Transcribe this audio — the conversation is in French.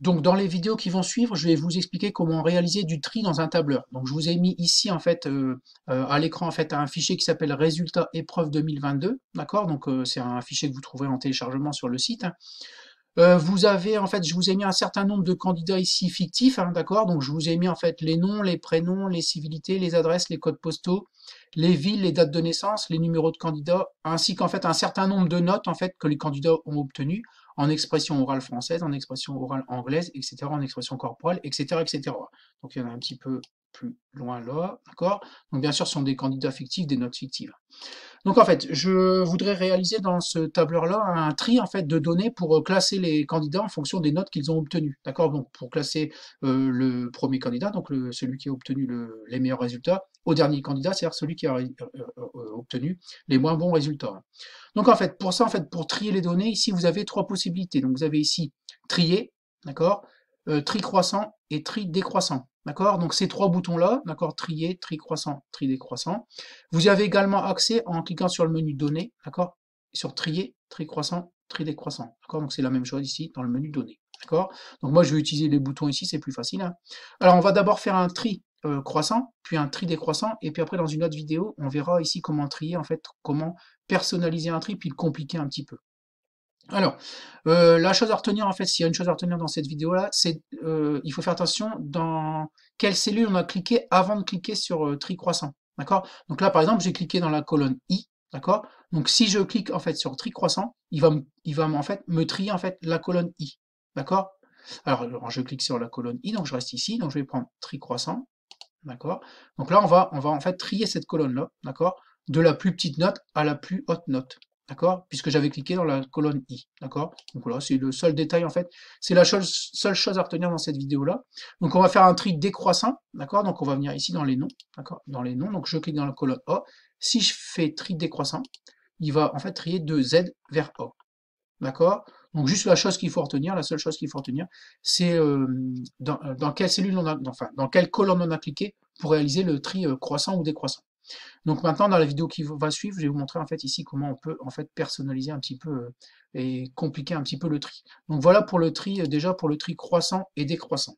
Donc dans les vidéos qui vont suivre, je vais vous expliquer comment réaliser du tri dans un tableur. Donc je vous ai mis ici en fait euh, euh, à l'écran en fait un fichier qui s'appelle résultat épreuve 2022, d'accord Donc euh, c'est un fichier que vous trouverez en téléchargement sur le site. Hein. vous avez en fait, je vous ai mis un certain nombre de candidats ici fictifs, hein, d'accord Donc je vous ai mis en fait les noms, les prénoms, les civilités, les adresses, les codes postaux, les villes, les dates de naissance, les numéros de candidats, ainsi qu'en fait un certain nombre de notes en fait que les candidats ont obtenues en expression orale française, en expression orale anglaise, etc., en expression corporelle, etc., etc. Donc il y en a un petit peu plus loin là, d'accord Donc bien sûr, ce sont des candidats fictifs, des notes fictives. Donc en fait, je voudrais réaliser dans ce tableur-là un tri en fait de données pour euh, classer les candidats en fonction des notes qu'ils ont obtenues. D'accord Donc pour classer euh, le premier candidat, donc celui qui a obtenu les meilleurs résultats, au dernier candidat, c'est-à-dire celui qui a euh, obtenu les moins bons résultats. Donc en fait, pour ça, en fait, pour trier les données, ici vous avez trois possibilités. Donc vous avez ici trier, d'accord, tri croissant et tri décroissant. D'accord Donc ces trois boutons-là, d'accord Trier, tri croissant, tri décroissant. Vous avez également accès en cliquant sur le menu Données, d'accord Sur Trier, tri croissant, tri décroissant. D'accord Donc c'est la même chose ici dans le menu Données. D'accord Donc moi je vais utiliser les boutons ici, c'est plus facile. Hein. Alors on va d'abord faire un tri euh, croissant, puis un tri décroissant, et puis après dans une autre vidéo, on verra ici comment trier, en fait, comment personnaliser un tri, puis le compliquer un petit peu. Alors, euh, la chose à retenir, en fait, s'il y a une chose à retenir dans cette vidéo-là, c'est qu'il euh, il faut faire attention dans quelle cellule on a cliqué avant de cliquer sur euh, tri croissant. D'accord Donc là, par exemple, j'ai cliqué dans la colonne I. D'accord Donc si je clique en fait sur tri croissant, il va, il va en fait me trier en fait la colonne I. D'accord Alors je clique sur la colonne I, donc je reste ici, donc je vais prendre tri croissant. D'accord Donc là, on va, on va en fait trier cette colonne-là, d'accord De la plus petite note à la plus haute note. D'accord Puisque j'avais cliqué dans la colonne I. D'accord Donc voilà, c'est le seul détail en fait. C'est la seule, chose à retenir dans cette vidéo-là. Donc on va faire un tri décroissant. D'accord Donc on va venir ici dans les noms. D'accord Dans les noms. Donc je clique dans la colonne A. Si je fais tri décroissant, il va en fait trier de Z vers O. D'accord Donc juste la chose qu'il faut retenir, la seule chose qu'il faut retenir, c'est euh, euh, dans, quelle cellule on a, enfin dans quelle colonne on a cliqué pour réaliser le tri euh, croissant ou décroissant. Donc maintenant, dans la vidéo qui va suivre, je vais vous montrer en fait ici comment on peut en fait personnaliser un petit peu euh, et compliquer un petit peu le tri. Donc voilà pour le tri, euh, déjà pour le tri croissant et décroissant.